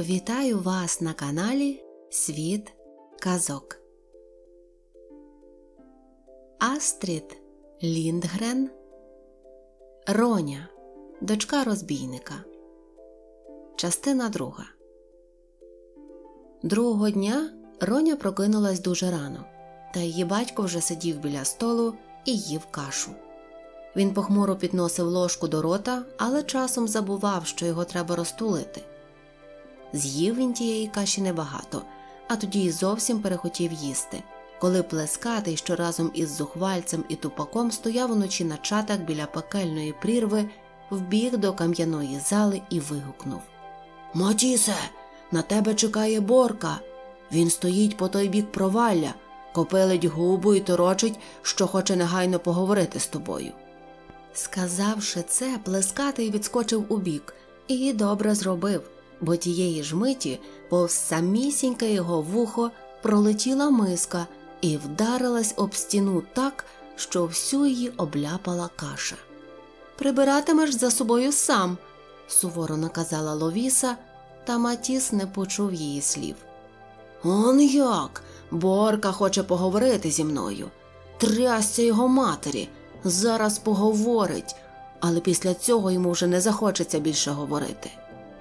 Вітаю вас на каналі Світ Казок. Астрід Ліндгрен Роня, дочка розбійника. Частина друга. Другого дня Роня прокинулась дуже рано, та її батько вже сидів біля столу і їв кашу. Він похмуро підносив ложку до рота, але часом забував, що його треба розтулити. З'їв він тієї каші небагато, а тоді й зовсім перехотів їсти. Коли плескатий, що разом із зухвальцем і тупаком стояв уночі на чатах біля пекельної прірви, вбіг до кам'яної зали і вигукнув Матісе, на тебе чекає борка. Він стоїть по той бік провалля, копилить губу і торочить, що хоче негайно поговорити з тобою. Сказавши це, плескатий відскочив у бік і добре зробив бо тієї ж миті повз самісіньке його вухо пролетіла миска і вдарилась об стіну так, що всю її обляпала каша. Прибиратимеш за собою сам, суворо наказала Ловіса, та Матіс не почув її слів. Он як? Борка хоче поговорити зі мною. Трясся його матері, зараз поговорить, але після цього йому вже не захочеться більше говорити.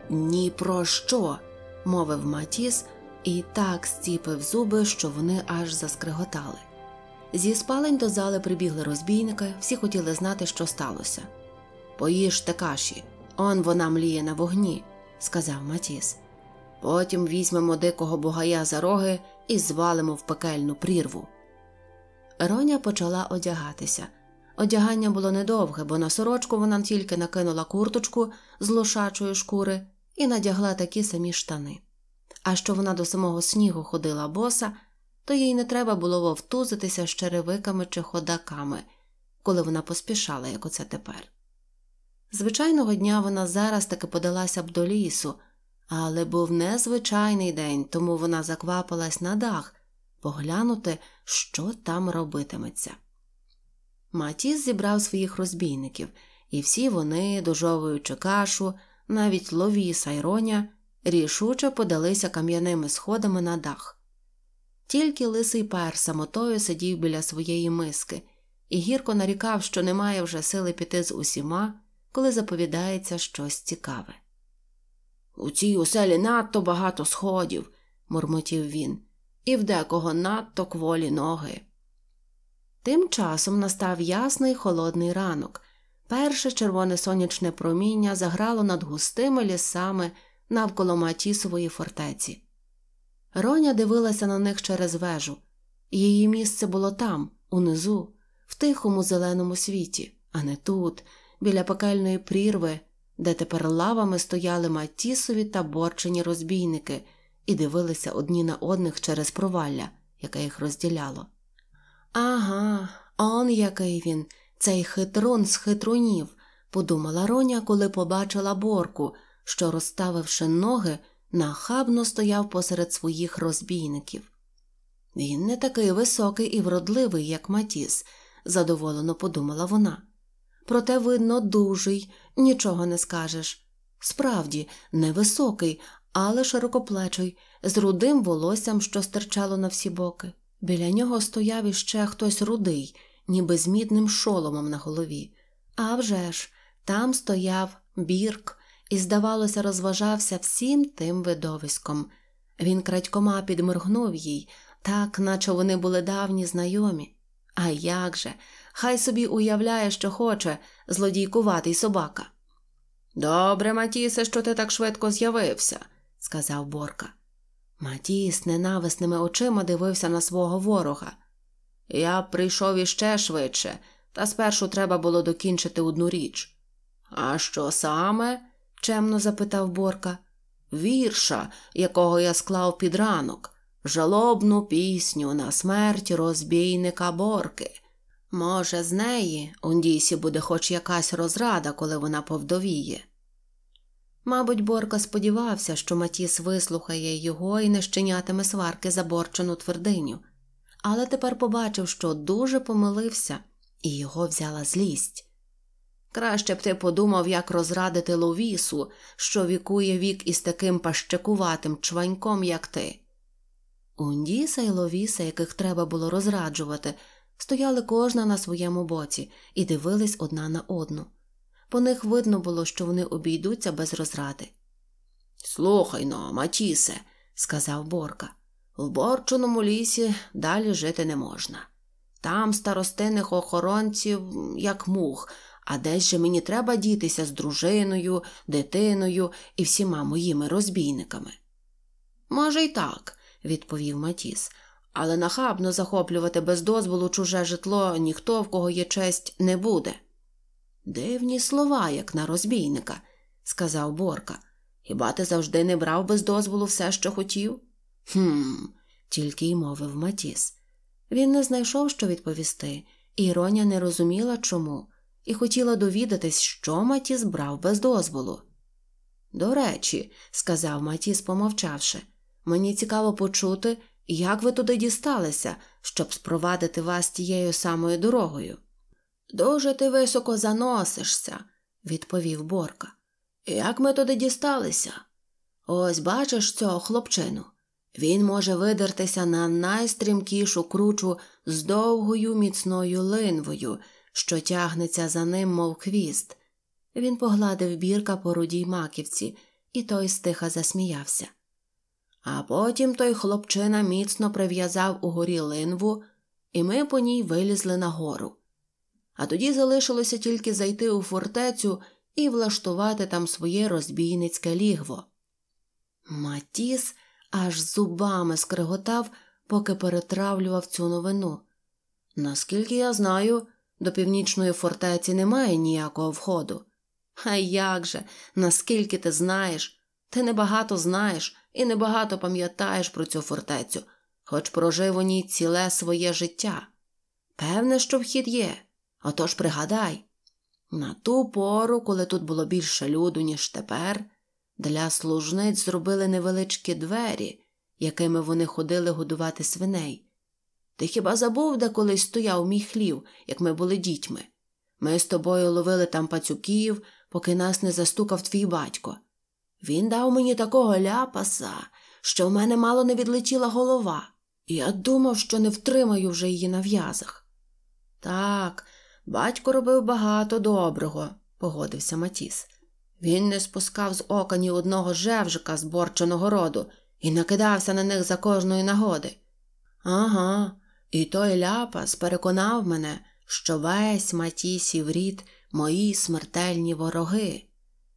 Ні про що, мовив Матіс і так стіпив зуби, що вони аж заскриготали. Зі спалень до зали прибігли розбійники, всі хотіли знати, що сталося. Поїжте каші, он вона мліє на вогні, сказав Матіс. Потім візьмемо дикого бугая за роги і звалимо в пекельну прірву. Роня почала одягатися. Одягання було недовге, бо на сорочку вона тільки накинула курточку з лошачої шкури і надягла такі самі штани. А що вона до самого снігу ходила боса, то їй не треба було вовтузитися з черевиками чи ходаками, коли вона поспішала, як оце тепер. Звичайного дня вона зараз таки подалася б до лісу, але був незвичайний день, тому вона заквапилась на дах поглянути, що там робитиметься. Матіс зібрав своїх розбійників, і всі вони, дожовуючи кашу, навіть Ловіс і Роня рішуче подалися кам'яними сходами на дах. Тільки лисий пер самотою сидів біля своєї миски і гірко нарікав, що немає вже сили піти з усіма, коли заповідається щось цікаве. У цій оселі надто багато сходів, мурмотів він, і в декого надто кволі ноги. Тим часом настав ясний холодний ранок, Перше червоне сонячне проміння заграло над густими лісами навколо Матісової фортеці. Роня дивилася на них через вежу, її місце було там, унизу, в тихому зеленому світі, а не тут, біля пекельної прірви, де тепер лавами стояли Матісові та борчені розбійники і дивилися одні на одних через провалля, яке їх розділяло. Ага, он який він, цей хитрон з хитрунів, подумала Роня, коли побачила борку, що, розставивши ноги, нахабно стояв посеред своїх розбійників. Він не такий високий і вродливий, як Матіс, задоволено подумала вона. Проте, видно, дужий, нічого не скажеш. Справді, невисокий, але широкоплечий, з рудим волоссям, що стирчало на всі боки. Біля нього стояв іще хтось рудий ніби з мідним шоломом на голові. А вже ж, там стояв бірк і, здавалося, розважався всім тим видовиськом. Він крадькома підморгнув їй, так наче вони були давні знайомі. А як же, хай собі уявляє, що хоче, злодійкуватий собака. Добре, Матісе, що ти так швидко з'явився, сказав Борка. Матіс ненависними очима дивився на свого ворога. Я прийшов іще швидше, та спершу треба було докінчити одну річ. А що саме? чемно запитав Борка. Вірша, якого я склав під ранок, жалобну пісню на смерть розбійника Борки. Може, з неї Ондісі буде хоч якась розрада, коли вона повдовіє. Мабуть, Борка сподівався, що Матіс вислухає його і не щинятиме сварки за борчену твердиню але тепер побачив, що дуже помилився, і його взяла злість. Краще б ти подумав, як розрадити ловісу, що вікує вік із таким пащакуватим чваньком, як ти. Ундіса і ловіса, яких треба було розраджувати, стояли кожна на своєму боці і дивились одна на одну. По них видно було, що вони обійдуться без розради. Слухай но, Матісе, сказав Борка, в борчуному лісі далі жити не можна. Там старостинних охоронців, як мух, а десь же мені треба дітися з дружиною, дитиною і всіма моїми розбійниками. Може, й так, відповів Матіс, але нахабно захоплювати без дозволу чуже житло ніхто, в кого є честь, не буде. Дивні слова, як на розбійника, сказав Борка. Хіба ти завжди не брав без дозволу все, що хотів? Хм, тільки й мовив Матіс. Він не знайшов, що відповісти, і Роня не розуміла чому, і хотіла довідатись, що Матіс брав без дозволу. До речі, сказав Матіс, помовчавши, мені цікаво почути, як ви туди дісталися, щоб спровадити вас тією самою дорогою. Дуже ти високо заносишся, відповів Борка. Як ми туди дісталися? Ось бачиш цього хлопчину. Він може видертися на найстрімкішу кручу з довгою міцною линвою, що тягнеться за ним, мов хвіст. Він погладив бірка по рудій маківці, і той стиха засміявся. А потім той хлопчина міцно прив'язав угорі линву, і ми по ній вилізли на гору. А тоді залишилося тільки зайти у фортецю і влаштувати там своє розбійницьке лігво. Матіс – аж зубами скриготав, поки перетравлював цю новину. Наскільки я знаю, до північної фортеці немає ніякого входу. А як же, наскільки ти знаєш? Ти небагато знаєш і небагато пам'ятаєш про цю фортецю, хоч прожив у ній ціле своє життя. Певне, що вхід є, отож пригадай. На ту пору, коли тут було більше люду, ніж тепер, для служниць зробили невеличкі двері, якими вони ходили годувати свиней. Ти хіба забув, де колись стояв мій хлів, як ми були дітьми? Ми з тобою ловили там пацюків, поки нас не застукав твій батько. Він дав мені такого ляпаса, що в мене мало не відлетіла голова, і я думав, що не втримаю вже її на в'язах. Так, батько робив багато доброго, погодився Матіс. Він не спускав з ока ні одного жевжика з борченого роду і накидався на них за кожної нагоди. Ага, і той ляпас переконав мене, що весь матісів рід мої смертельні вороги.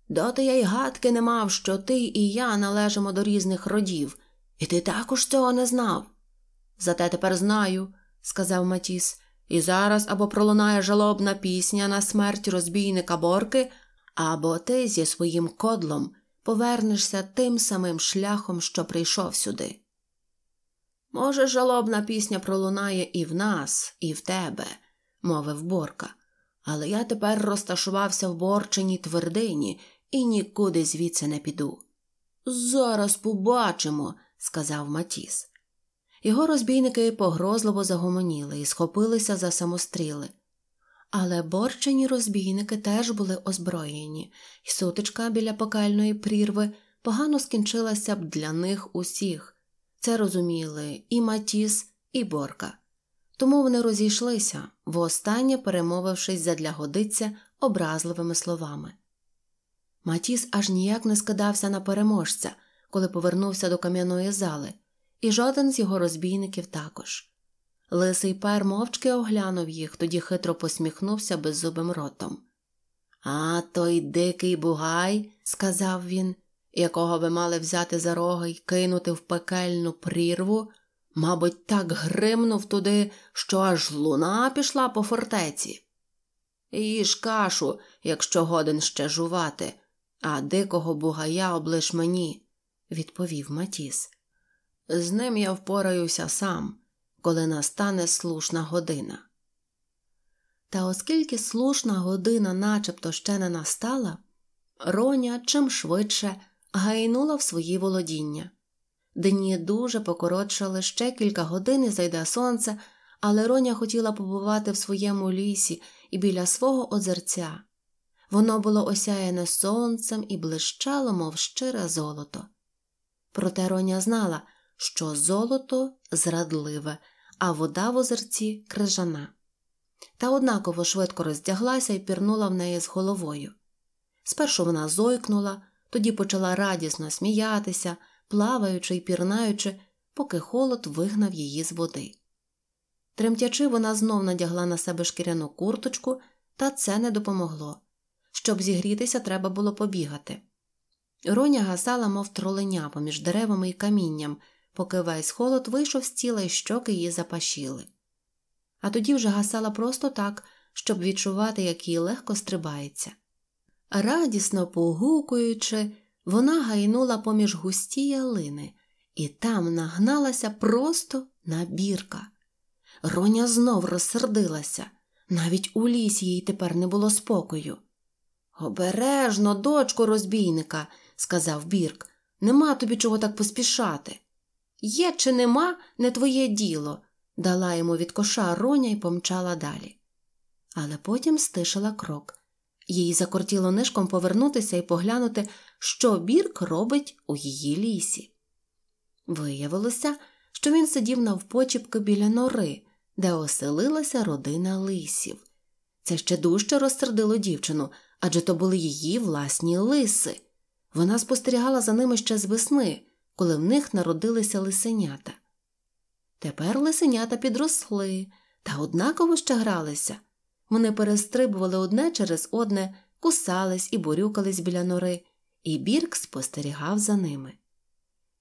Доти я й гадки не мав, що ти і я належимо до різних родів, і ти також цього не знав. Зате тепер знаю, сказав Матіс, і зараз або пролунає жалобна пісня на смерть розбійника Борки або ти зі своїм кодлом повернешся тим самим шляхом, що прийшов сюди. Може, жалобна пісня пролунає і в нас, і в тебе, мовив Борка, але я тепер розташувався в борченій твердині і нікуди звідси не піду. Зараз побачимо, сказав Матіс. Його розбійники погрозливо загомоніли і схопилися за самостріли. Але борчені розбійники теж були озброєні, і сутичка біля покальної прірви погано скінчилася б для них усіх. Це розуміли і Матіс, і Борка. Тому вони розійшлися, востаннє перемовившись задля годиця образливими словами. Матіс аж ніяк не скидався на переможця, коли повернувся до кам'яної зали, і жоден з його розбійників також. Лисий пер мовчки оглянув їх, тоді хитро посміхнувся беззубим ротом. А той дикий бугай, сказав він, якого ви мали взяти за роги й кинути в пекельну прірву, мабуть, так гримнув туди, що аж луна пішла по фортеці. Їж кашу, якщо годен ще жувати, а дикого бугая облиш мені, відповів Матіс. З ним я впораюся сам коли настане слушна година. Та оскільки слушна година начебто ще не настала, Роня чим швидше гайнула в свої володіння. Дні дуже покоротшали ще кілька годин і зайде сонце, але Роня хотіла побувати в своєму лісі і біля свого озерця. Воно було осяяне сонцем і блищало, мов щире золото. Проте Роня знала, що золото зрадливе а вода в озерці крижана. Та однаково швидко роздяглася і пірнула в неї з головою. Спершу вона зойкнула, тоді почала радісно сміятися, плаваючи і пірнаючи, поки холод вигнав її з води. Тремтячи, вона знов надягла на себе шкіряну курточку, та це не допомогло. Щоб зігрітися, треба було побігати. Роня гасала, мов троленя поміж деревами і камінням, поки весь холод вийшов з тіла і щоки її запашіли. А тоді вже гасала просто так, щоб відчувати, як їй легко стрибається. Радісно погукуючи, вона гайнула поміж густі ялини і там нагналася просто на бірка. Роня знов розсердилася, навіть у лісі їй тепер не було спокою. Обережно, дочко розбійника, сказав Бірк, нема тобі чого так поспішати. Є чи нема, не твоє діло, дала йому від коша роня і помчала далі. Але потім стишила крок. Їй закортіло нишком повернутися і поглянути, що Бірк робить у її лісі. Виявилося, що він сидів навпочіпки біля нори, де оселилася родина лисів. Це ще дужче розсердило дівчину, адже то були її власні лиси. Вона спостерігала за ними ще з весни коли в них народилися лисенята. Тепер лисенята підросли та однаково ще гралися. Вони перестрибували одне через одне, кусались і борюкались біля нори, і Бірк спостерігав за ними.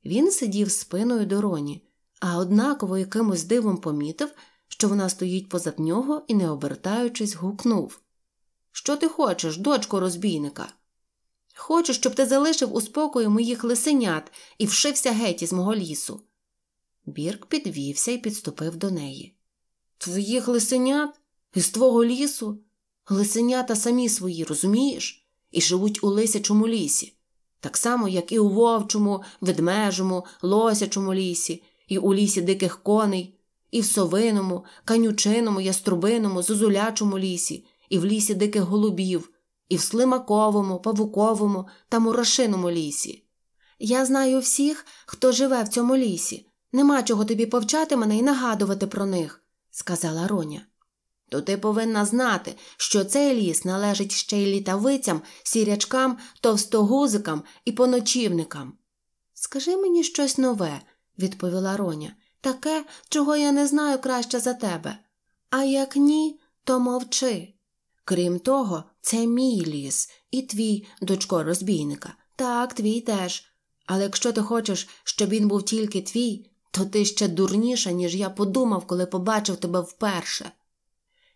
Він сидів спиною до Роні, а однаково якимось дивом помітив, що вона стоїть позад нього і, не обертаючись, гукнув Що ти хочеш, дочко розбійника? Хочу, щоб ти залишив у спокої моїх лисенят і вшився геть із мого лісу. Бірк підвівся і підступив до неї. Твоїх лисенят? Із твого лісу? Лисенята самі свої, розумієш, і живуть у лисячому лісі, так само, як і у вовчому, ведмежому, лосячому лісі, і у лісі диких коней, і в совиному, канючиному, яструбиному, зозулячому лісі, і в лісі диких голубів і в слимаковому, павуковому та мурашиному лісі. Я знаю всіх, хто живе в цьому лісі. Нема чого тобі повчати мене і нагадувати про них, сказала Роня. То ти повинна знати, що цей ліс належить ще й літавицям, сірячкам, товстогузикам і поночівникам. Скажи мені щось нове, відповіла Роня, таке, чого я не знаю краще за тебе. А як ні, то мовчи. Крім того, це мій ліс, і твій, дочко розбійника. Так, твій теж. Але якщо ти хочеш, щоб він був тільки твій, то ти ще дурніша, ніж я подумав, коли побачив тебе вперше.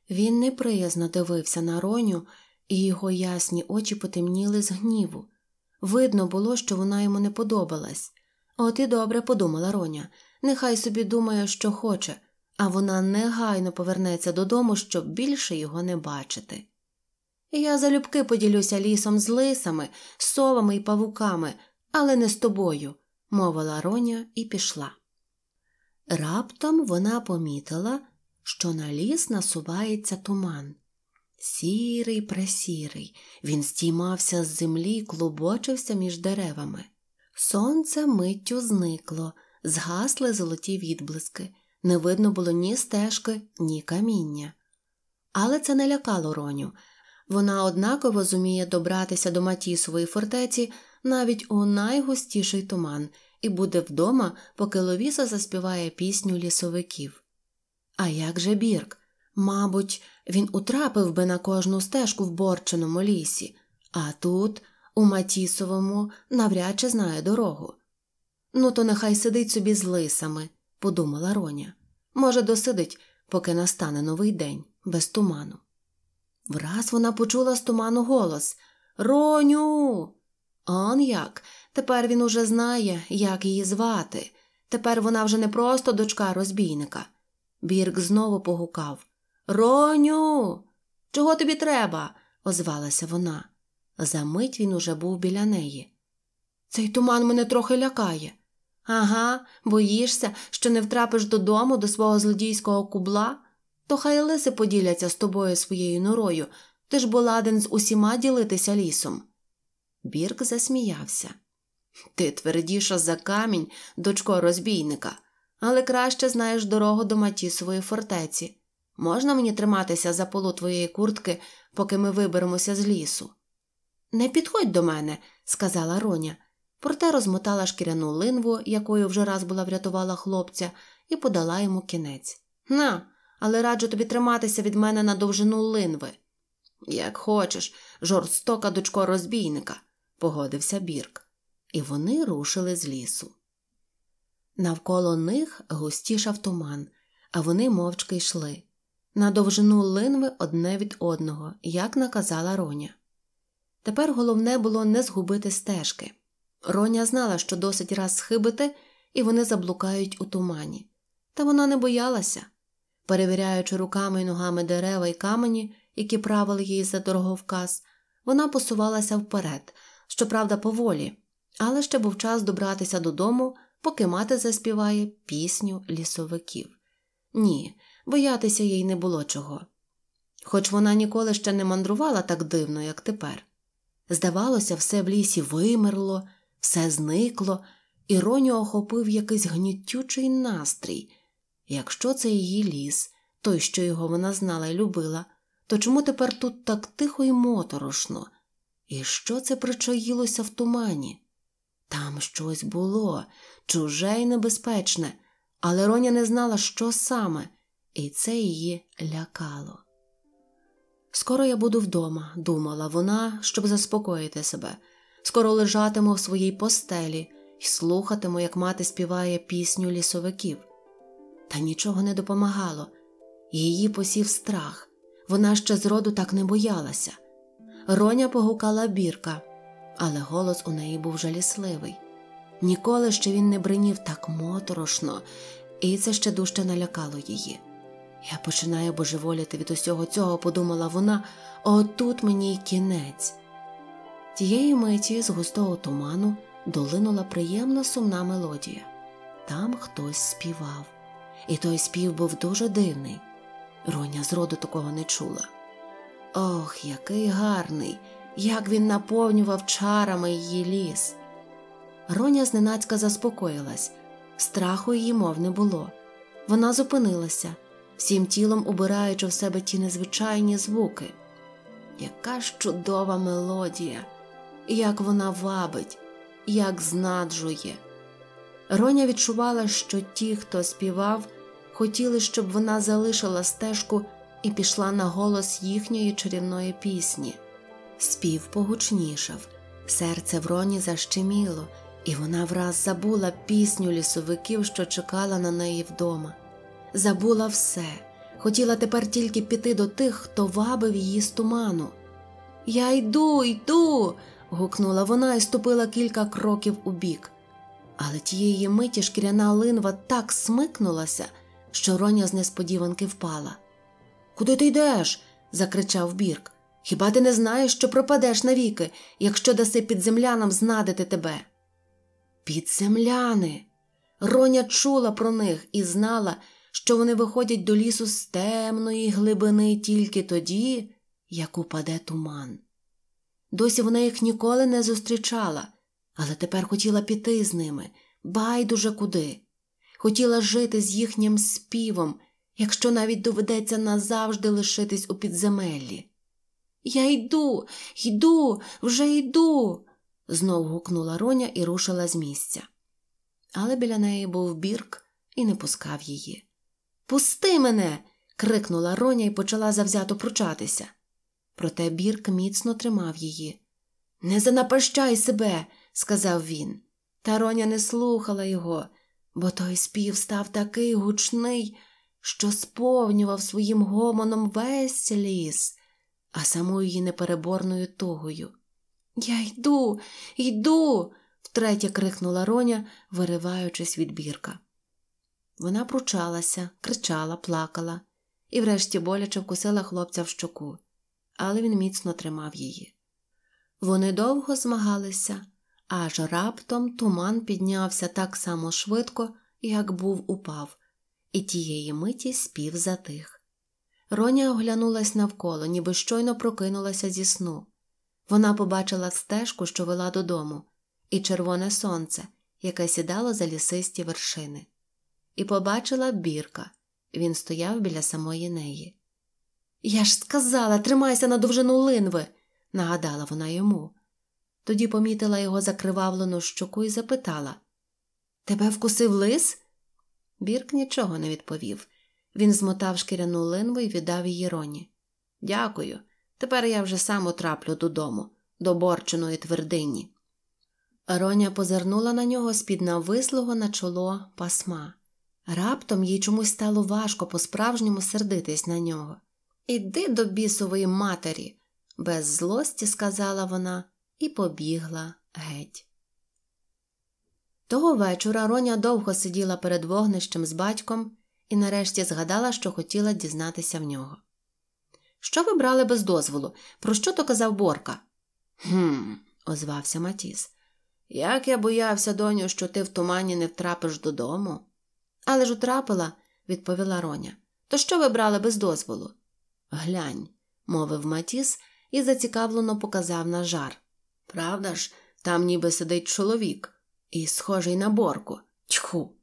Він неприязно дивився на роню, і його ясні очі потемніли з гніву. Видно було, що вона йому не подобалась. От і добре подумала Роня, нехай собі думає, що хоче, а вона негайно повернеться додому, щоб більше його не бачити. Я залюбки поділюся лісом з лисами, совами і павуками, але не з тобою, мовила Роня і пішла. Раптом вона помітила, що на ліс насувається туман. Сірий, пресірий, він стіймався з землі і клубочився між деревами. Сонце миттю зникло, згасли золоті відблиски, не видно було ні стежки, ні каміння. Але це не лякало Роню. Вона однаково зуміє добратися до Матісової фортеці навіть у найгустіший туман і буде вдома, поки Ловіса заспіває пісню лісовиків. А як же Бірк? Мабуть, він утрапив би на кожну стежку в борченому лісі, а тут, у Матісовому, навряд чи знає дорогу. Ну, то нехай сидить собі з лисами, подумала Роня. Може, досидить, поки настане новий день без туману. Враз вона почула з туману голос Роню. Он як. Тепер він уже знає, як її звати. Тепер вона вже не просто дочка розбійника. Бірк знову погукав Роню, чого тобі треба? озвалася вона. Замить він уже був біля неї. Цей туман мене трохи лякає. Ага, боїшся, що не втрапиш додому до свого злодійського кубла? то хай лиси поділяться з тобою своєю норою, ти ж боладен з усіма ділитися лісом. Бірк засміявся. Ти твердіша за камінь, дочко розбійника, але краще знаєш дорогу до Матісової фортеці. Можна мені триматися за полу твоєї куртки, поки ми виберемося з лісу? Не підходь до мене, сказала Роня, проте розмотала шкіряну линву, якою вже раз була врятувала хлопця, і подала йому кінець. На, але раджу тобі триматися від мене на довжину линви. Як хочеш, жорстока дочко розбійника, погодився Бірк, і вони рушили з лісу. Навколо них густішав туман, а вони мовчки йшли. На довжину линви одне від одного, як наказала Роня. Тепер головне було не згубити стежки. Роня знала, що досить раз схибити, і вони заблукають у тумані. Та вона не боялася. Перевіряючи руками й ногами дерева й камені, які правили її за дороговказ, вона посувалася вперед, щоправда, поволі, але ще був час добратися додому, поки мати заспіває пісню лісовиків. Ні, боятися їй не було чого. Хоч вона ніколи ще не мандрувала так дивно, як тепер. Здавалося, все в лісі вимерло, все зникло, і Роню охопив якийсь гнітючий настрій. Якщо це її ліс, той, що його вона знала і любила, то чому тепер тут так тихо і моторошно? І що це причаїлося в тумані? Там щось було, чуже і небезпечне, але Роня не знала, що саме, і це її лякало. Скоро я буду вдома, думала вона, щоб заспокоїти себе, скоро лежатиму в своїй постелі і слухатиму, як мати співає пісню лісовиків та нічого не допомагало, її посів страх, вона ще зроду так не боялася. Роня погукала бірка, але голос у неї був жалісливий. Ніколи ще він не бринів так моторошно, і це ще дужче налякало її. Я починаю божеволіти від усього цього, подумала вона, отут мені й кінець. Тієї миті з густого туману долинула приємна сумна мелодія. Там хтось співав і той спів був дуже дивний. Роня зроду такого не чула. Ох, який гарний, як він наповнював чарами її ліс. Роня зненацька заспокоїлась, страху її мов не було. Вона зупинилася, всім тілом убираючи в себе ті незвичайні звуки. Яка ж чудова мелодія, як вона вабить, як знаджує. Роня відчувала, що ті, хто співав, хотіли, щоб вона залишила стежку і пішла на голос їхньої чарівної пісні. Спів погучнішав, серце Вроні защеміло, і вона враз забула пісню лісовиків, що чекала на неї вдома. Забула все, хотіла тепер тільки піти до тих, хто вабив її з туману. Я йду, йду. гукнула вона і ступила кілька кроків убік. Але тієї миті шкіряна линва так смикнулася що Роня з несподіванки впала. Куди ти йдеш? закричав Бірк. Хіба ти не знаєш, що пропадеш навіки, якщо даси підземлянам знадити тебе? Підземляни. Роня чула про них і знала, що вони виходять до лісу з темної глибини тільки тоді, як упаде туман. Досі вона їх ніколи не зустрічала, але тепер хотіла піти з ними, байдуже куди хотіла жити з їхнім співом, якщо навіть доведеться назавжди лишитись у підземеллі. Я йду, йду, вже йду. знов гукнула Роня і рушила з місця. Але біля неї був бірк і не пускав її. Пусти мене. крикнула Роня і почала завзято пручатися. Проте бірк міцно тримав її. Не занапащай себе, сказав він. Та Роня не слухала його, бо той спів став такий гучний, що сповнював своїм гомоном весь ліс, а саму її непереборною тугою. Я йду, йду, втретє крикнула Роня, вириваючись від бірка. Вона пручалася, кричала, плакала і, врешті, боляче вкусила хлопця в щоку, але він міцно тримав її. Вони довго змагалися. Аж раптом туман піднявся так само швидко, як був упав, і тієї миті спів затих. Роня оглянулась навколо, ніби щойно прокинулася зі сну. Вона побачила стежку, що вела додому, і червоне сонце, яке сідало за лісисті вершини, і побачила бірка. Він стояв біля самої неї. Я ж сказала, тримайся на довжину линви, нагадала вона йому. Тоді помітила його закривавлену щуку і запитала Тебе вкусив лис? Бірк нічого не відповів. Він змотав шкіряну линву і віддав її роні. Дякую. Тепер я вже сам утраплю додому, до борченої твердині. Роня позирнула на нього з-під навислого на чоло пасма. Раптом їй чомусь стало важко по справжньому сердитись на нього. Іди до бісової матері, без злості сказала вона і побігла геть. Того вечора Роня довго сиділа перед вогнищем з батьком і нарешті згадала, що хотіла дізнатися в нього. Що ви брали без дозволу? Про що то казав Борка? «Хм», – озвався Матіс. Як я боявся, доню, що ти в тумані не втрапиш додому. Але ж утрапила, відповіла Роня. То що ви брали без дозволу? Глянь, мовив Матіс і зацікавлено показав на жар. Правда ж, там ніби сидить чоловік і схожий на борку. Тьху.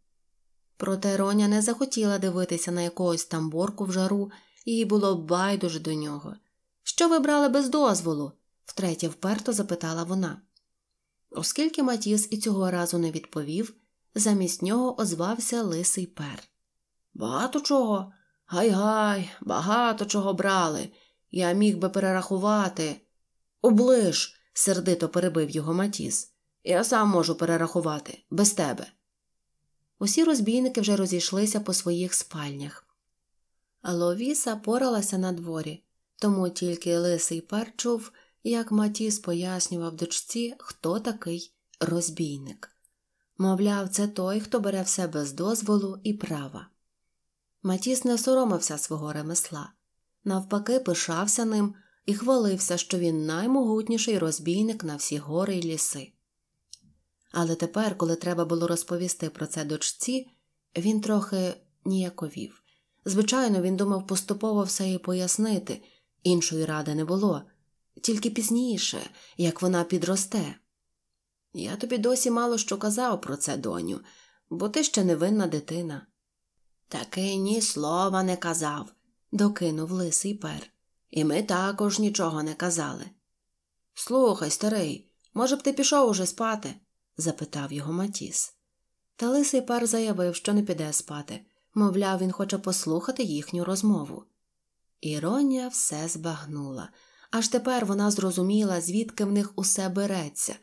Проте Роня не захотіла дивитися на якогось там борку в жару, їй було байдуже до нього. Що ви брали без дозволу? втретє вперто запитала вона. Оскільки Матіс і цього разу не відповів, замість нього озвався лисий пер. Багато чого? Гай гай, багато чого брали. Я міг би перерахувати. Оближ сердито перебив його Матіс. Я сам можу перерахувати, без тебе. Усі розбійники вже розійшлися по своїх спальнях. Аловіса поралася на дворі, тому тільки лисий пар чув, як Матіс пояснював дочці, хто такий розбійник. Мовляв, це той, хто бере все без дозволу і права. Матіс не соромився свого ремесла, навпаки, пишався ним, і хвалився, що він наймогутніший розбійник на всі гори й ліси. Але тепер, коли треба було розповісти про це дочці, він трохи ніяковів. Звичайно, він думав поступово все їй пояснити, іншої ради не було, тільки пізніше, як вона підросте. Я тобі досі мало що казав про це, доню, бо ти ще невинна дитина. Таки ні слова не казав, докинув лисий пер. І ми також нічого не казали. Слухай, старий, може б ти пішов уже спати? запитав його Матіс. Та лисий пар заявив, що не піде спати, мовляв, він хоче послухати їхню розмову. Іронія все збагнула, аж тепер вона зрозуміла, звідки в них усе береться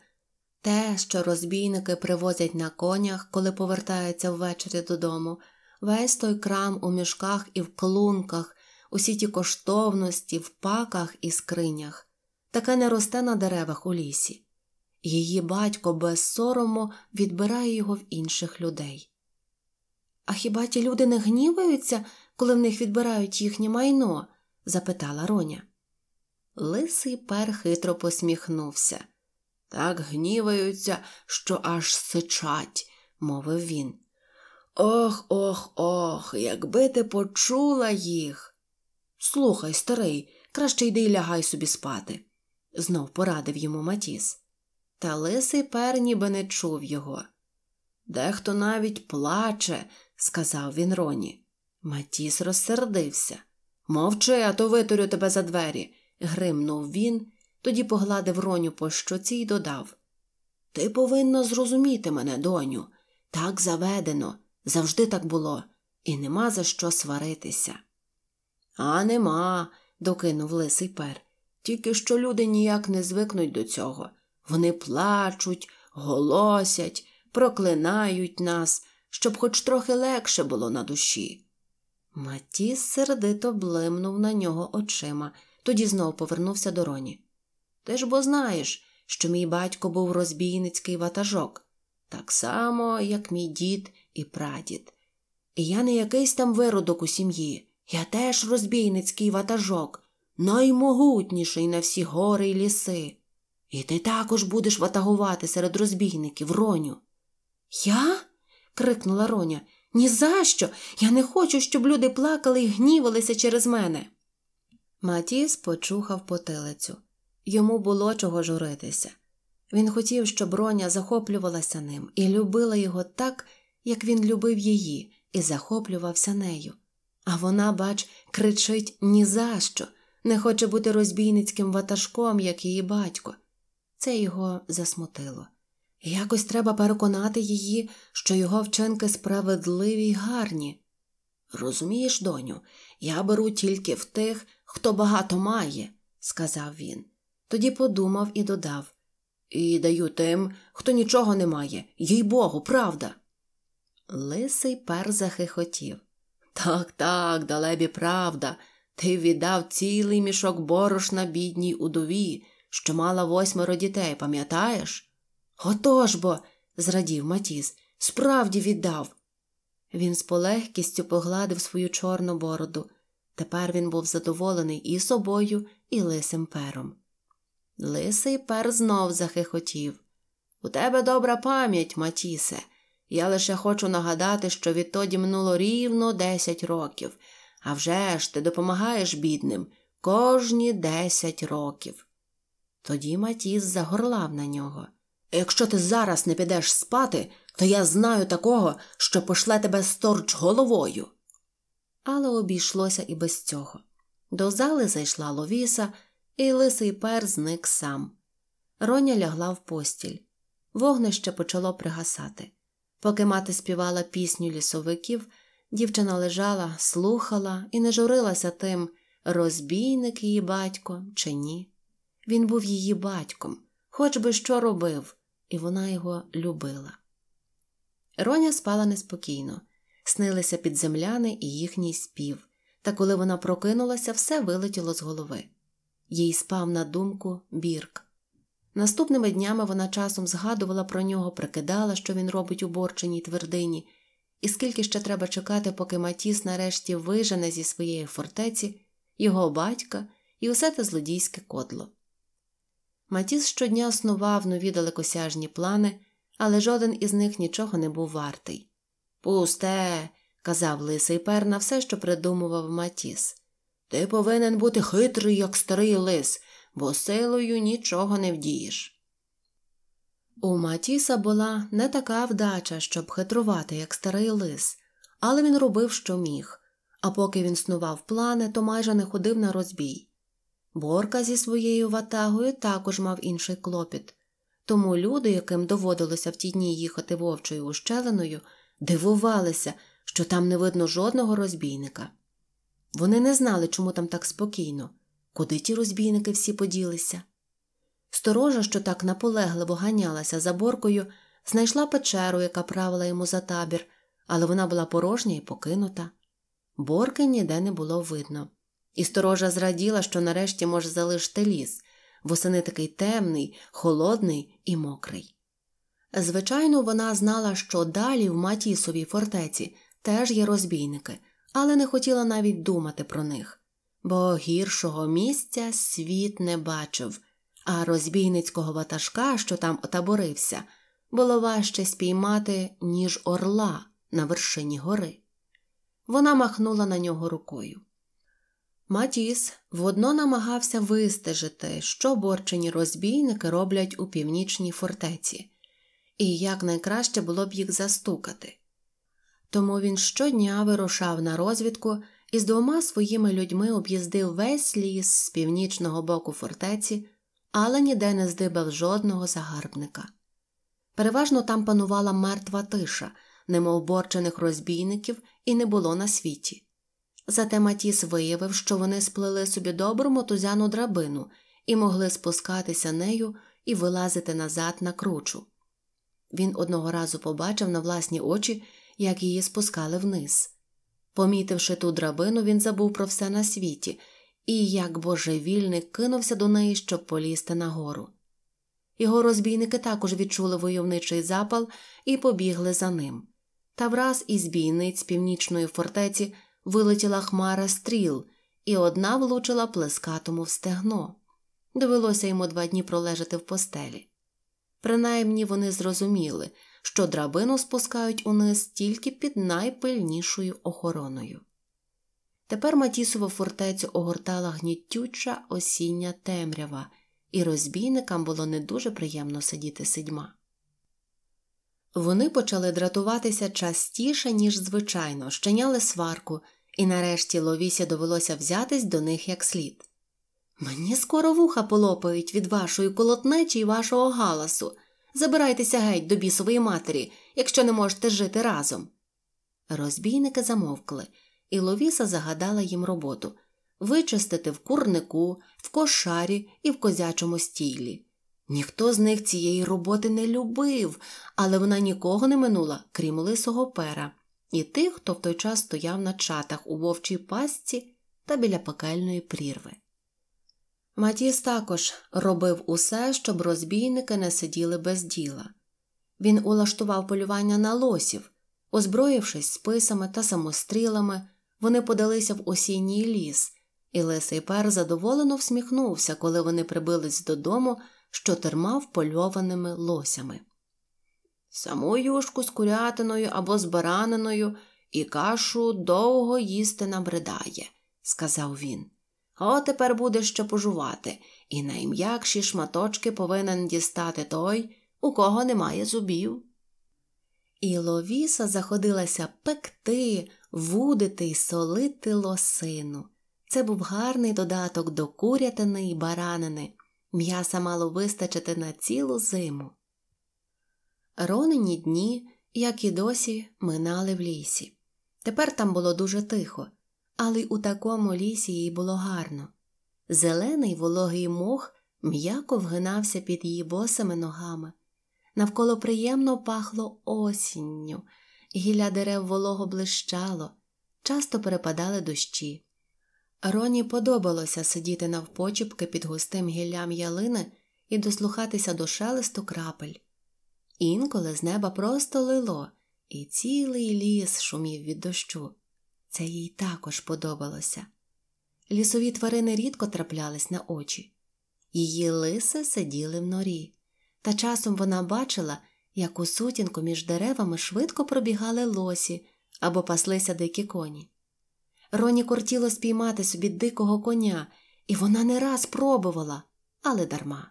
те, що розбійники привозять на конях, коли повертаються ввечері додому, весь той крам у мішках і в клунках усі ті коштовності в паках і скринях, таке не росте на деревах у лісі. Її батько без сорому відбирає його в інших людей. А хіба ті люди не гніваються, коли в них відбирають їхнє майно? запитала Роня. Лисий пер хитро посміхнувся. Так гніваються, що аж сичать, мовив він. Ох, ох, ох, якби ти почула їх. Слухай, старий, краще йди і лягай собі спати, знов порадив йому Матіс. Та лисий пер ніби не чув його. Дехто навіть плаче, сказав він Роні. Матіс розсердився. Мовчи, а то витурю тебе за двері, гримнув він, тоді погладив Роню по щоці і додав. Ти повинна зрозуміти мене, доню. Так заведено, завжди так було, і нема за що сваритися. А нема, докинув лисий пер. Тільки що люди ніяк не звикнуть до цього. Вони плачуть, голосять, проклинають нас, щоб хоч трохи легше було на душі. Матіс сердито блимнув на нього очима, тоді знову повернувся до Роні. Ти ж бо знаєш, що мій батько був розбійницький ватажок, так само, як мій дід і прадід. І я не якийсь там виродок у сім'ї. Я теж розбійницький ватажок, наймогутніший на всі гори й ліси. І ти також будеш ватагувати серед розбійників, Роню. Я? крикнула Роня. «Ні за що! Я не хочу, щоб люди плакали й гнівалися через мене. Матіс почухав потилицю. Йому було чого журитися. Він хотів, щоб Роня захоплювалася ним і любила його так, як він любив її, і захоплювався нею а вона, бач, кричить ні за що, не хоче бути розбійницьким ватажком, як її батько. Це його засмутило. Якось треба переконати її, що його вчинки справедливі й гарні. Розумієш, доню, я беру тільки в тих, хто багато має, сказав він. Тоді подумав і додав і даю тим, хто нічого не має, їй богу, правда. Лисий пер захихотів. Так, так, далебі правда, ти віддав цілий мішок борошна бідній удові, що мала восьмеро дітей, пам'ятаєш? Отож бо, зрадів Матіс, справді віддав. Він з полегкістю погладив свою чорну бороду. Тепер він був задоволений і собою, і лисим пером. Лисий пер знов захихотів. У тебе добра пам'ять, Матісе. Я лише хочу нагадати, що відтоді минуло рівно десять років. А вже ж ти допомагаєш бідним кожні десять років. Тоді Матіс загорлав на нього. Якщо ти зараз не підеш спати, то я знаю такого, що пошле тебе сторч головою. Але обійшлося і без цього. До зали зайшла Ловіса, і лисий пер зник сам. Роня лягла в постіль. Вогнище почало пригасати. Поки мати співала пісню лісовиків, дівчина лежала, слухала і не журилася тим, розбійник її батько чи ні. Він був її батьком, хоч би що робив, і вона його любила. Роня спала неспокійно, снилися підземляни і їхній спів, та коли вона прокинулася, все вилетіло з голови. Їй спав на думку Бірк. Наступними днями вона часом згадувала про нього, прикидала, що він робить у борченій твердині, і скільки ще треба чекати, поки Матіс нарешті вижене зі своєї фортеці, його батька і усе те злодійське кодло. Матіс щодня снував нові далекосяжні плани, але жоден із них нічого не був вартий. Пусте, казав лисий пер на все, що придумував Матіс. Ти повинен бути хитрий, як старий лис бо силою нічого не вдієш. У Матіса була не така вдача, щоб хитрувати, як старий лис, але він робив, що міг, а поки він снував плани, то майже не ходив на розбій. Борка зі своєю ватагою також мав інший клопіт, тому люди, яким доводилося в ті дні їхати вовчою ущелиною, дивувалися, що там не видно жодного розбійника. Вони не знали, чому там так спокійно, Куди ті розбійники всі поділися? Сторожа, що так наполегливо ганялася за боркою, знайшла печеру, яка правила йому за табір, але вона була порожня і покинута. Борки ніде не було видно. І сторожа зраділа, що нарешті може залишити ліс, восени такий темний, холодний і мокрий. Звичайно, вона знала, що далі в Матісовій фортеці теж є розбійники, але не хотіла навіть думати про них бо гіршого місця світ не бачив, а розбійницького ватажка, що там отаборився, було важче спіймати, ніж орла на вершині гори. Вона махнула на нього рукою. Матіс водно намагався вистежити, що борчені розбійники роблять у північній фортеці, і як найкраще було б їх застукати. Тому він щодня вирушав на розвідку. Із двома своїми людьми об'їздив весь ліс з північного боку фортеці, але ніде не здибав жодного загарбника. Переважно там панувала мертва тиша, немов борчених розбійників і не було на світі. Зате Матіс виявив, що вони сплели собі добру мотузяну драбину і могли спускатися нею і вилазити назад на кручу. Він одного разу побачив на власні очі, як її спускали вниз. Помітивши ту драбину, він забув про все на світі і, як божевільний, кинувся до неї, щоб полізти нагору. Його розбійники також відчули войовничий запал і побігли за ним. Та враз із бійниць північної фортеці вилетіла хмара стріл, і одна влучила плескатому в стегно. Довелося йому два дні пролежати в постелі. Принаймні вони зрозуміли, що драбину спускають униз тільки під найпильнішою охороною. Тепер Матісову фортецю огортала гнітюча осіння темрява, і розбійникам було не дуже приємно сидіти сидьма. Вони почали дратуватися частіше, ніж звичайно, щеняли сварку, і нарешті Ловісі довелося взятись до них як слід. Мені скоро вуха полопають від вашої колотнечі і вашого галасу. Забирайтеся геть до бісової матері, якщо не можете жити разом. Розбійники замовкли, і Ловіса загадала їм роботу вичистити в курнику, в кошарі і в козячому стілі. Ніхто з них цієї роботи не любив, але вона нікого не минула, крім лисого пера, і тих, хто в той час стояв на чатах у вовчій пастці та біля пекельної прірви. Матіс також робив усе, щоб розбійники не сиділи без діла. Він улаштував полювання на лосів, озброївшись списами та самострілами, вони подалися в осінній ліс, і лисий пер задоволено всміхнувся, коли вони прибились додому, що термав польованими лосями. Саму юшку з курятиною або з бараниною і кашу довго їсти набридає, сказав він. О, тепер буде що пожувати, і найм'якші шматочки повинен дістати той, у кого немає зубів. І Ловіса заходилася пекти, вудити й солити лосину. Це був гарний додаток до курятини й баранини. М'яса мало вистачити на цілу зиму. Ронені дні, як і досі, минали в лісі. Тепер там було дуже тихо але й у такому лісі їй було гарно. Зелений вологий мох м'яко вгинався під її босими ногами. Навколо приємно пахло осінню, гілля дерев волого блищало, часто перепадали дощі. Роні подобалося сидіти навпочіпки під густим гіллям ялини і дослухатися до шелесту крапель. Інколи з неба просто лило, і цілий ліс шумів від дощу. Це їй також подобалося. Лісові тварини рідко траплялись на очі, її лиси сиділи в норі, та часом вона бачила, як у сутінку між деревами швидко пробігали лосі або паслися дикі коні. Роні кортіло спіймати собі дикого коня, і вона не раз пробувала, але дарма.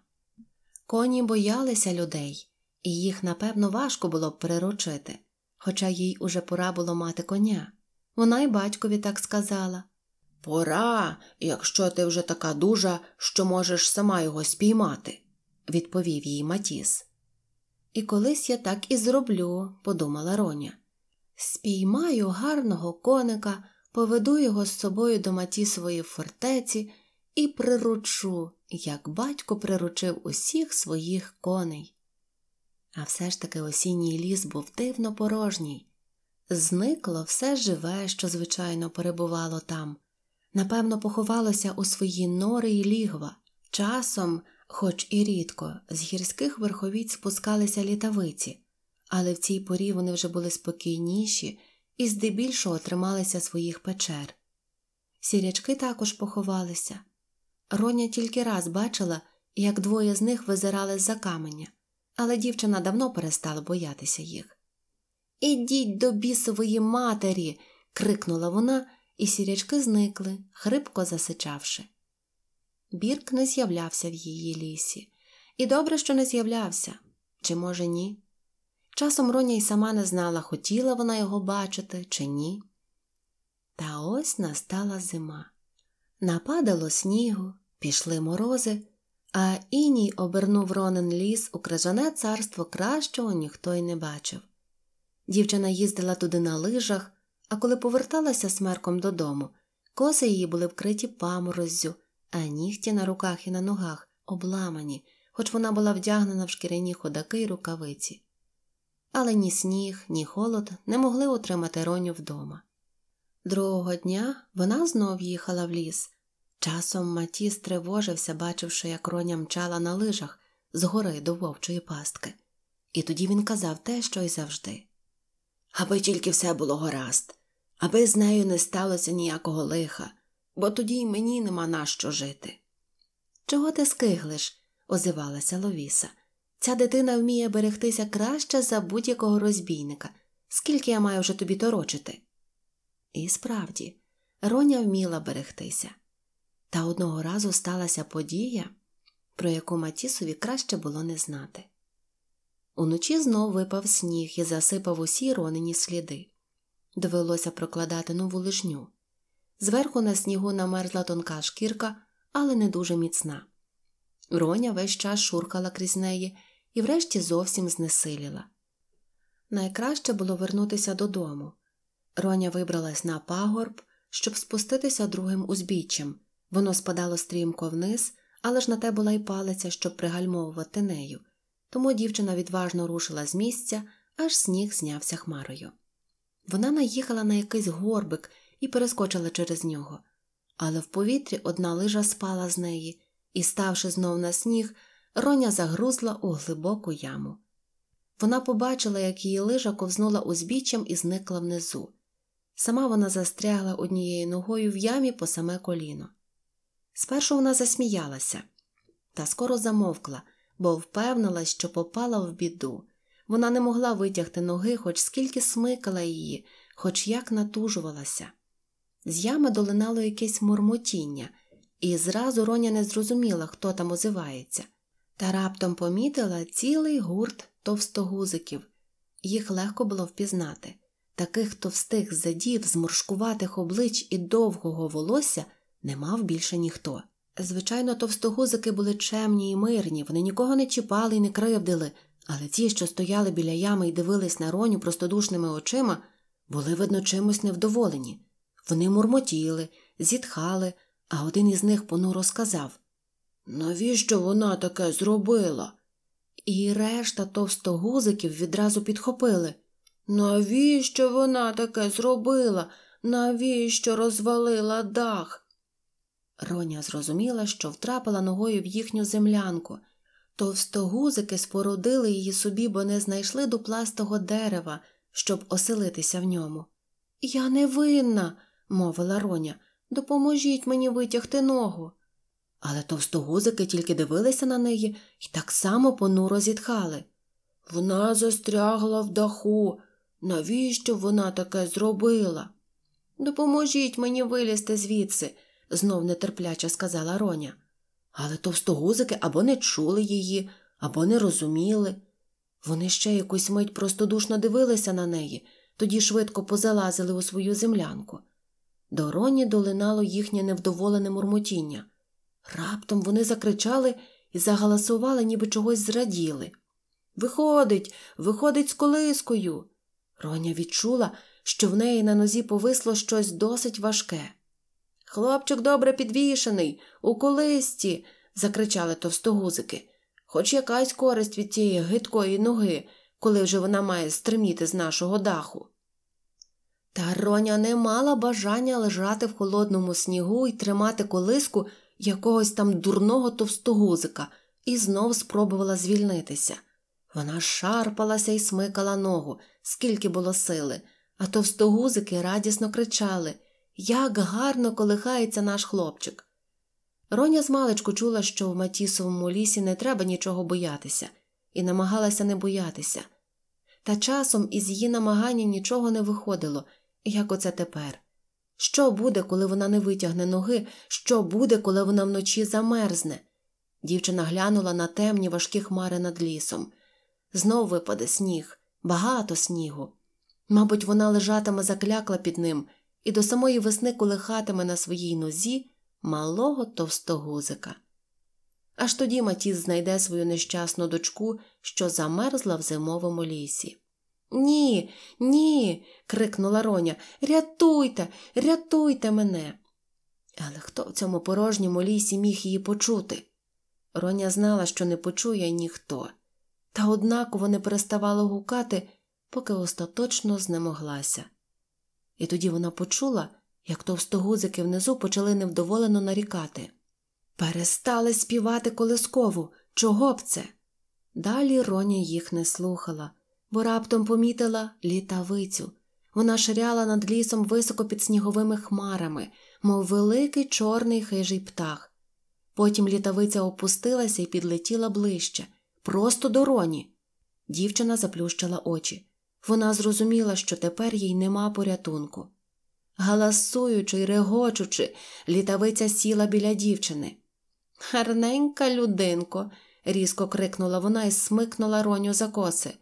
Коні боялися людей, і їх, напевно, важко було б приручити, хоча їй уже пора було мати коня. Вона й батькові так сказала. Пора, якщо ти вже така дужа, що можеш сама його спіймати, відповів їй Матіс. І колись я так і зроблю, подумала Роня. Спіймаю гарного коника, поведу його з собою до Матісової фортеці і приручу, як батько приручив усіх своїх коней. А все ж таки осінній ліс був дивно порожній. Зникло все живе, що звичайно перебувало там, напевно, поховалося у свої нори і лігва. Часом, хоч і рідко, з гірських верховіць спускалися літавиці, але в цій порі вони вже були спокійніші і здебільшого трималися своїх печер. Сірячки також поховалися. Роня тільки раз бачила, як двоє з них визирали з за каменя, але дівчина давно перестала боятися їх. Ідіть до бісової матері. крикнула вона, і сірячки зникли, хрипко засичавши. Бірк не з'являвся в її лісі. І добре, що не з'являвся, чи, може, ні. Часом Роня й сама не знала, хотіла вона його бачити, чи ні. Та ось настала зима. Нападало снігу, пішли морози, а іній обернув Ронен ліс у крижане царство кращого ніхто й не бачив. Дівчина їздила туди на лижах, а коли поверталася смерком додому, коси її були вкриті памороззю, а нігті на руках і на ногах обламані, хоч вона була вдягнена в шкіряні ходаки й рукавиці. Але ні сніг, ні холод не могли утримати Роню вдома. Другого дня вона знов їхала в ліс. Часом Матіс тривожився, бачивши, як Роня мчала на лижах з гори до вовчої пастки, і тоді він казав те, що й завжди аби тільки все було гаразд, аби з нею не сталося ніякого лиха, бо тоді й мені нема на що жити. Чого ти скиглиш? озивалася Ловіса. Ця дитина вміє берегтися краще за будь-якого розбійника, скільки я маю вже тобі торочити. І справді, Роня вміла берегтися. Та одного разу сталася подія, про яку Матісові краще було не знати. Уночі знов випав сніг і засипав усі ронені сліди. Довелося прокладати нову лижню. Зверху на снігу намерзла тонка шкірка, але не дуже міцна. Роня весь час шуркала крізь неї і врешті зовсім знесиліла. Найкраще було вернутися додому. Роня вибралась на пагорб, щоб спуститися другим узбіччям. Воно спадало стрімко вниз, але ж на те була й палиця, щоб пригальмовувати нею тому дівчина відважно рушила з місця, аж сніг знявся хмарою. Вона наїхала на якийсь горбик і перескочила через нього, але в повітрі одна лижа спала з неї і, ставши знов на сніг, роня загрузла у глибоку яму. Вона побачила, як її лижа ковзнула узбіччям і зникла внизу. Сама вона застрягла однією ногою в ямі по саме коліно. Спершу вона засміялася, та скоро замовкла, бо впевнила, що попала в біду. Вона не могла витягти ноги, хоч скільки смикала її, хоч як натужувалася. З ями долинало якесь мурмотіння, і зразу Роня не зрозуміла, хто там озивається, та раптом помітила цілий гурт товстогузиків. Їх легко було впізнати. Таких товстих задів, зморшкуватих облич і довгого волосся не мав більше ніхто. Звичайно, товстогузики були чемні і мирні, вони нікого не чіпали і не кривдили, але ті, що стояли біля ями і дивились на роню простодушними очима, були, видно, чимось невдоволені. Вони мурмотіли, зітхали, а один із них понуро сказав Навіщо вона таке зробила? І решта товстогузиків відразу підхопили. Навіщо вона таке зробила? Навіщо розвалила дах? Роня зрозуміла, що втрапила ногою в їхню землянку. Товстогузики спорудили її собі, бо не знайшли дупластого дерева, щоб оселитися в ньому. Я не винна, мовила Роня, допоможіть мені витягти ногу. Але товстогузики тільки дивилися на неї і так само понуро зітхали. Вона застрягла в даху. Навіщо вона таке зробила? Допоможіть мені вилізти звідси знов нетерпляче сказала Роня. Але товстогузики або не чули її, або не розуміли. Вони ще якусь мить простодушно дивилися на неї, тоді швидко позалазили у свою землянку. До Роні долинало їхнє невдоволене мурмотіння. Раптом вони закричали і загаласували, ніби чогось зраділи. Виходить, виходить з колискою. Роня відчула, що в неї на нозі повисло щось досить важке. Хлопчик добре підвішений, у колисті. закричали товстогузики. Хоч якась користь від тієї гидкої ноги, коли вже вона має стриміти з нашого даху. Та Роня не мала бажання лежати в холодному снігу і тримати колиску якогось там дурного товстогузика, і знов спробувала звільнитися. Вона шарпалася і смикала ногу, скільки було сили, а товстогузики радісно кричали як гарно колихається наш хлопчик. Роня змалечку чула, що в Матісовому лісі не треба нічого боятися, і намагалася не боятися. Та часом із її намагання нічого не виходило, як оце тепер. Що буде, коли вона не витягне ноги, що буде, коли вона вночі замерзне? Дівчина глянула на темні важкі хмари над лісом. Знов випаде сніг, багато снігу. Мабуть, вона лежатиме заклякла під ним і до самої весни колихатиме на своїй нозі малого товстогузика. Аж тоді Матіс знайде свою нещасну дочку, що замерзла в зимовому лісі. Ні, ні. крикнула Роня. Рятуйте, рятуйте мене. Але хто в цьому порожньому лісі міг її почути? Роня знала, що не почує ніхто, та однаково не переставала гукати, поки остаточно знемоглася і тоді вона почула, як товстогузики внизу почали невдоволено нарікати. Перестали співати колискову, чого б це? Далі Роня їх не слухала, бо раптом помітила літавицю. Вона ширяла над лісом високо під сніговими хмарами, мов великий чорний хижий птах. Потім літавиця опустилася і підлетіла ближче, просто до роні. Дівчина заплющила очі. Вона зрозуміла, що тепер їй нема порятунку. Галасуючи й регочучи, літавиця сіла біля дівчини. Гарненька людинко, різко крикнула вона і смикнула роню за коси.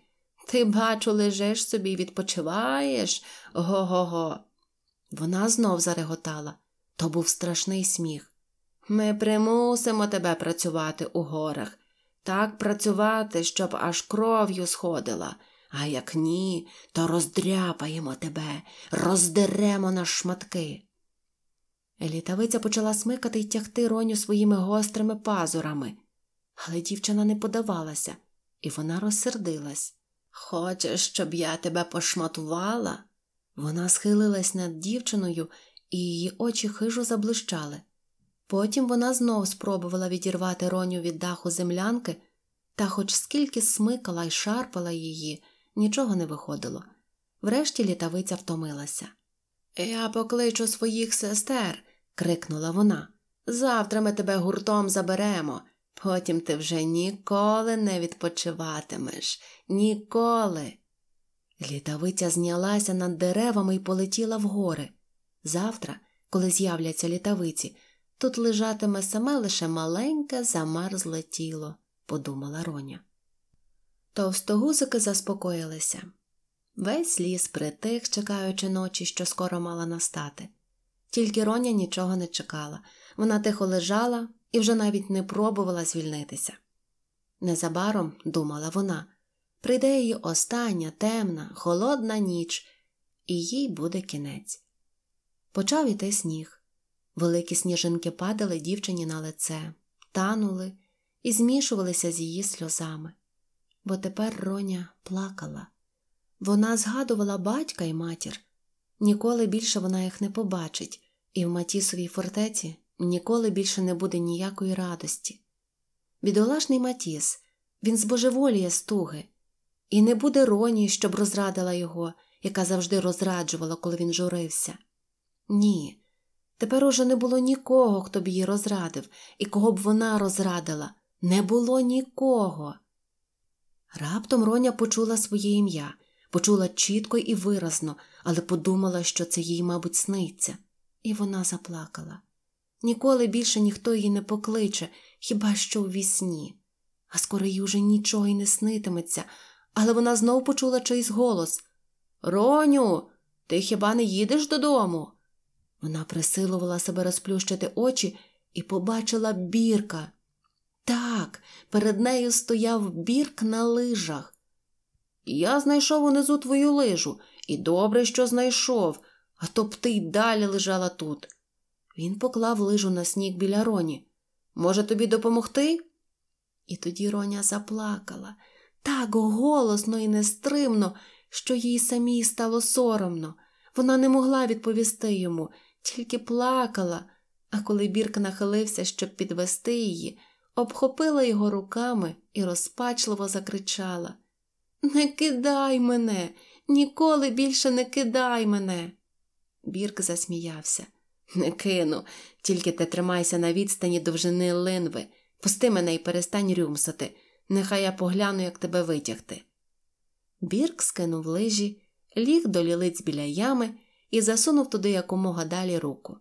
Ти, бачу, лежиш собі і відпочиваєш. Го го го. Вона знов зареготала. То був страшний сміх. Ми примусимо тебе працювати у горах, так працювати, щоб аж кров'ю сходила. А як ні, то роздряпаємо тебе, роздеремо на шматки. Літавиця почала смикати й тягти роню своїми гострими пазурами, але дівчина не подавалася, і вона розсердилась. Хочеш, щоб я тебе пошматувала? Вона схилилась над дівчиною, і її очі хижу заблищали. Потім вона знов спробувала відірвати роню від даху землянки та хоч скільки смикала й шарпала її нічого не виходило. Врешті літавиця втомилася. Я покличу своїх сестер. крикнула вона. Завтра ми тебе гуртом заберемо. Потім ти вже ніколи не відпочиватимеш, ніколи. Літавиця знялася над деревами і полетіла вгори. Завтра, коли з'являться літавиці, тут лежатиме саме лише маленьке замерзле тіло, подумала Роня. Товстогузики заспокоїлися. Весь ліс притих, чекаючи ночі, що скоро мала настати. Тільки Роня нічого не чекала. Вона тихо лежала і вже навіть не пробувала звільнитися. Незабаром, думала вона, прийде її остання темна, холодна ніч, і їй буде кінець. Почав іти сніг. Великі сніжинки падали дівчині на лице, танули і змішувалися з її сльозами бо тепер Роня плакала. Вона згадувала батька і матір. Ніколи більше вона їх не побачить, і в Матісовій фортеці ніколи більше не буде ніякої радості. Бідолашний Матіс, він збожеволіє стуги, і не буде Роні, щоб розрадила його, яка завжди розраджувала, коли він журився. Ні, тепер уже не було нікого, хто б її розрадив, і кого б вона розрадила. Не було нікого. Раптом Роня почула своє ім'я, почула чітко і виразно, але подумала, що це їй, мабуть, сниться, і вона заплакала. Ніколи більше ніхто її не покличе, хіба що у вісні. А скоро їй уже нічого й не снитиметься, але вона знов почула чийсь голос Роню, ти хіба не їдеш додому? Вона присилувала себе розплющити очі і побачила бірка, так, перед нею стояв бірк на лижах. Я знайшов унизу твою лижу, і добре, що знайшов, а то б ти й далі лежала тут. Він поклав лижу на сніг біля роні. Може, тобі допомогти? І тоді Роня заплакала так голосно і нестримно, що їй самій стало соромно. Вона не могла відповісти йому, тільки плакала, а коли Бірк нахилився, щоб підвести її, обхопила його руками і розпачливо закричала Не кидай мене, ніколи більше не кидай мене. Бірк засміявся. Не кину, тільки ти тримайся на відстані довжини линви. Пусти мене і перестань рюмсати. Нехай я погляну, як тебе витягти. Бірк скинув лижі, ліг до лілиць біля ями і засунув туди якомога далі руку.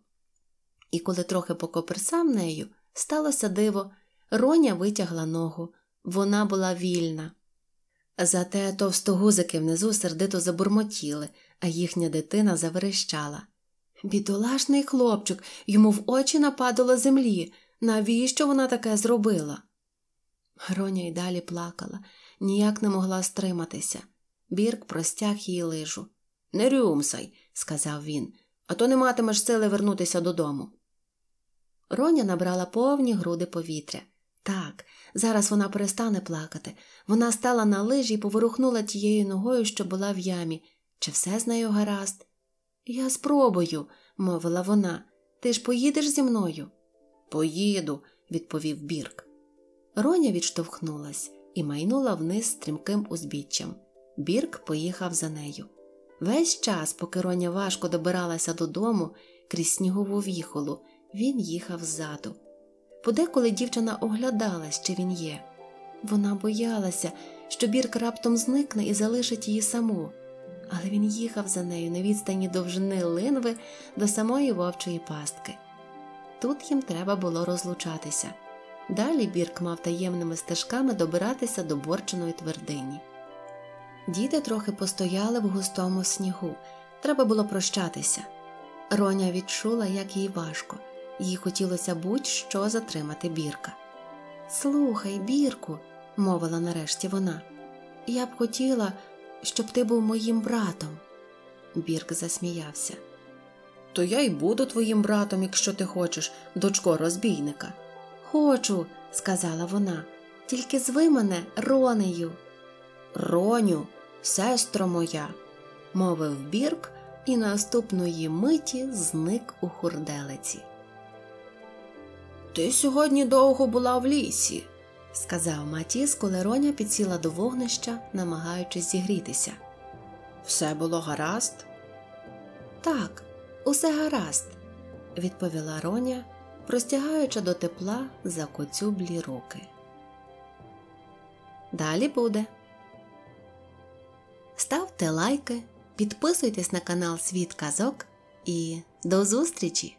І коли трохи покоперсав нею, сталося диво, Роня витягла ногу. Вона була вільна. Зате товстогузики внизу сердито забурмотіли, а їхня дитина заверещала. Бідолашний хлопчик, йому в очі нападало землі. Навіщо вона таке зробила? Роня й далі плакала, ніяк не могла стриматися. Бірк простяг її лижу. Не рюмсай, сказав він, а то не матимеш сили вернутися додому. Роня набрала повні груди повітря. Так, зараз вона перестане плакати. Вона стала на лижі і поворухнула тією ногою, що була в ямі. Чи все з нею гаразд? Я спробую, мовила вона. Ти ж поїдеш зі мною? Поїду, відповів Бірк. Роня відштовхнулась і майнула вниз стрімким узбіччям. Бірк поїхав за нею. Весь час, поки Роня важко добиралася додому крізь снігову віхолу, він їхав ззаду. Подеколи дівчина оглядалась, чи він є. Вона боялася, що Бірк раптом зникне і залишить її саму, але він їхав за нею на відстані довжини линви до самої вовчої пастки. Тут їм треба було розлучатися. Далі Бірк мав таємними стежками добиратися до борченої твердині. Діти трохи постояли в густому снігу, треба було прощатися. Роня відчула, як їй важко їй хотілося будь-що затримати Бірка. Слухай, Бірку, мовила нарешті вона, я б хотіла, щоб ти був моїм братом. Бірк засміявся. То я й буду твоїм братом, якщо ти хочеш, дочко розбійника. Хочу, сказала вона, тільки зви мене Ронею. Роню, сестро моя, мовив Бірк і наступної миті зник у хурделиці. Ти сьогодні довго була в лісі, сказав Матіс, коли Роня підсіла до вогнища, намагаючись зігрітися. Все було гаразд? Так, усе гаразд, відповіла Роня, простягаючи до тепла за коцюблі руки. Далі буде. Ставте лайки, підписуйтесь на канал Світ Казок і до зустрічі!